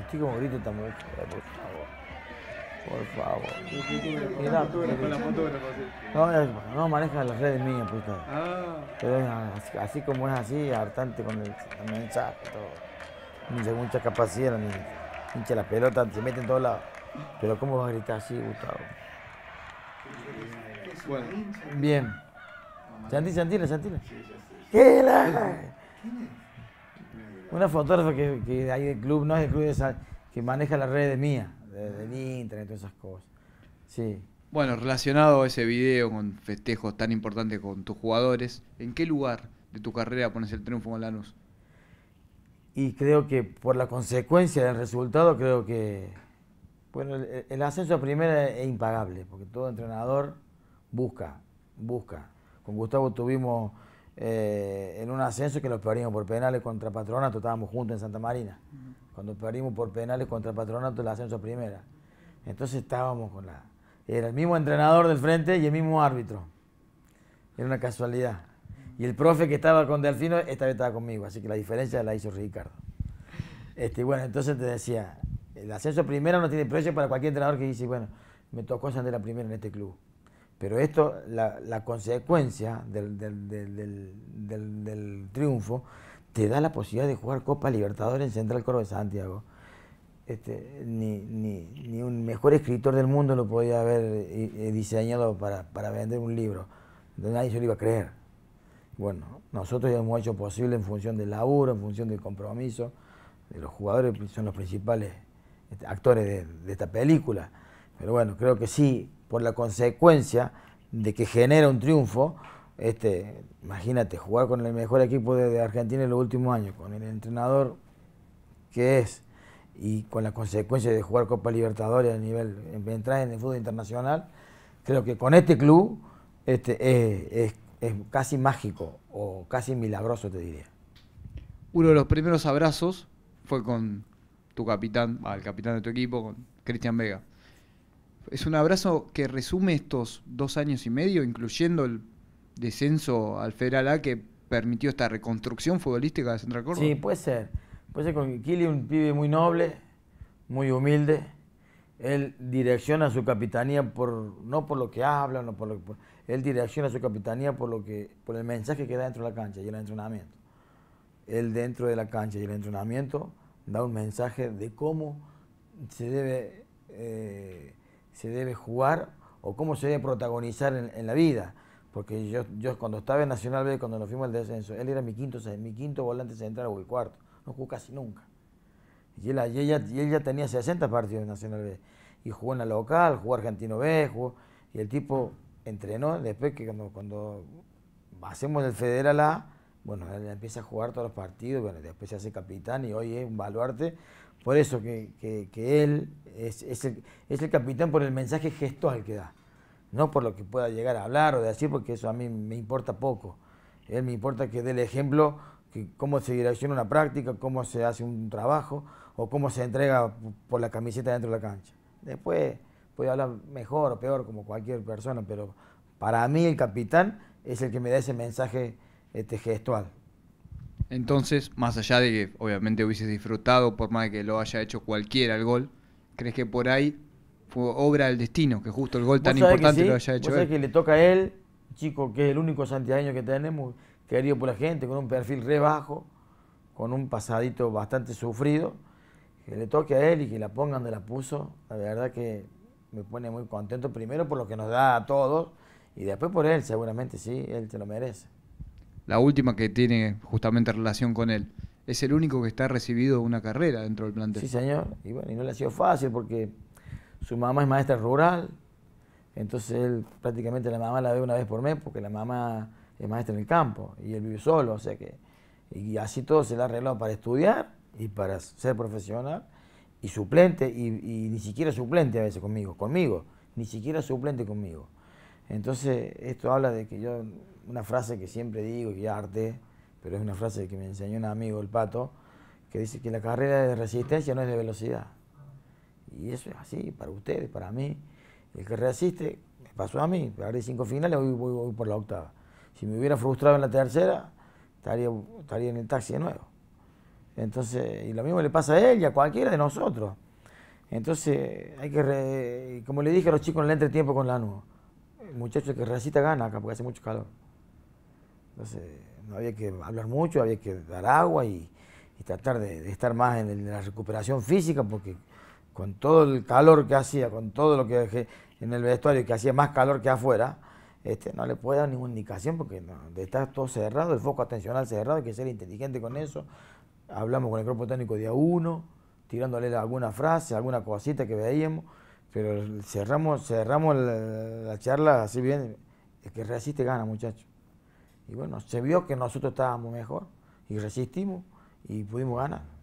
Estoy como grito muy... por favor. Por favor. Mira, no, no maneja las redes mías, puta. Pues, ah. Pero así, como es así, hartante con el, mensaje, todo. Mucha, mucha capacidad las Pinche la pelota, se mete en todos lados. Pero ¿cómo vas a gritar así, Gustavo? Bueno. Bien. Chantil, Chantil. ¿Qué la? Una fotógrafa que, que, hay de club, no es del club que maneja las redes de de, ah. internet, todas esas cosas. Sí. Bueno, relacionado a ese video con festejos tan importantes con tus jugadores, ¿en qué lugar de tu carrera pones el triunfo con Lanús? Y creo que por la consecuencia del resultado, creo que bueno, el ascenso a primera es impagable, porque todo entrenador busca, busca. Con Gustavo tuvimos eh, en un ascenso que lo perdimos por penales contra Patronato, estábamos juntos en Santa Marina. Cuando perdimos por penales contra Patronato el ascenso primera. Entonces estábamos con la... Era el mismo entrenador del frente y el mismo árbitro. Era una casualidad. Y el profe que estaba con Delfino, esta vez estaba conmigo, así que la diferencia la hizo Ricardo. Este, bueno, entonces te decía, el ascenso primero primera no tiene precio para cualquier entrenador que dice, bueno, me tocó ascender a primera en este club. Pero esto, la, consecuencia del, triunfo, te da la posibilidad de jugar Copa Libertadores en Central Coro de Santiago. Este, ni, un mejor escritor del mundo lo podía haber eh, eh, diseñado para, vender un libro. Nadie se lo iba a creer. Bueno, nosotros ya hemos hecho posible en función del laburo, en función del compromiso, de los jugadores son los principales este, actores de esta película. Pero bueno, creo que sí, por la consecuencia de que genera un triunfo, este, imagínate, jugar con el mejor equipo de, Argentina en los últimos años, con el entrenador que es, y con la consecuencia de jugar Copa Libertadores a nivel, entrar en el fútbol internacional, creo que con este club este, es, es casi mágico o casi milagroso, te diría. Uno de los primeros abrazos fue con tu capitán, al capitán de tu equipo, con Cristian Vega. Es un abrazo que resume estos dos años y medio, incluyendo el descenso al Federal A que permitió esta reconstrucción futbolística de Central Córdoba. Sí, puede ser. Puede ser con Kili, un pibe muy noble, muy humilde. Él direcciona su capitanía por no por lo que habla, no por lo que, él direcciona su capitanía por lo que por el mensaje que da dentro de la cancha y el entrenamiento. Él dentro de la cancha y el entrenamiento da un mensaje de cómo se debe eh, se debe jugar o cómo se debe protagonizar en, la vida. Porque yo, yo, cuando estaba en Nacional B, cuando nos fuimos al descenso, él era mi quinto, mi quinto volante central o el cuarto. No jugó casi nunca. Y él, ya tenía 60 partidos en Nacional B. Y jugó en la local, jugó Argentino B, jugó, y el tipo entrenó después que cuando, cuando hacemos el Federal A, bueno, él empieza a jugar todos los partidos, después se hace capitán y hoy es un baluarte. Por eso que, él es, es, el, capitán por el mensaje gestual que da, no por lo que pueda llegar a hablar o decir, porque eso a mí me importa poco. Él me importa que dé el ejemplo, que cómo se direcciona una práctica, cómo se hace un trabajo o cómo se entrega por la camiseta dentro de la cancha. Después puede hablar mejor o peor como cualquier persona, pero para mí el capitán es el que me da ese mensaje este, gestual. Entonces, más allá de que obviamente hubiese disfrutado, por más que lo haya hecho cualquiera el gol, ¿crees que por ahí fue obra del destino, que justo el gol tan importante lo haya hecho que le toca a él, chico que es el único santiagueño que tenemos, querido por la gente, con un perfil rebajo, con un pasadito bastante sufrido, que le toque a él y que la pongan de la puso, la verdad que me pone muy contento, primero por lo que nos da a todos, y después por él, seguramente sí, él se lo merece la última que tiene justamente relación con él. Es el único que está recibido una carrera dentro del plantel. Sí, señor. Y bueno, y no le ha sido fácil porque su mamá es maestra rural, entonces él prácticamente la mamá la ve una vez por mes porque la mamá es maestra en el campo y él vive solo, o sea que... Y así todo se le ha arreglado para estudiar y para ser profesional y suplente, y, y ni siquiera suplente a veces conmigo, conmigo, ni siquiera suplente conmigo. Entonces, esto habla de que yo, una frase que siempre digo, y arte, pero es una frase que me enseñó un amigo, el Pato, que dice que la carrera de resistencia no es de velocidad. Y eso es así, para ustedes, para mí. El que resiste, me pasó a mí, perdí cinco finales, hoy voy, por la octava. Si me hubiera frustrado en la tercera, estaría, estaría en el taxi de nuevo. Entonces, y lo mismo le pasa a él y a cualquiera de nosotros. Entonces, hay que, como le dije a los chicos en el entretiempo con la nube, muchachos que recita gana acá porque hace mucho calor. Entonces, no había que hablar mucho, había que dar agua y, tratar de, estar más en, la recuperación física porque con todo el calor que hacía, con todo lo que dejé en el vestuario que hacía más calor que afuera, este, no le puede dar ninguna indicación porque no, está todo cerrado, el foco atencional cerrado, hay que ser inteligente con eso. Hablamos con el cuerpo técnico día uno, tirándole alguna frase, alguna cosita que veíamos pero cerramos, cerramos la, charla así bien, es que resiste gana, muchachos. Y bueno, se vio que nosotros estábamos mejor y resistimos y pudimos ganar.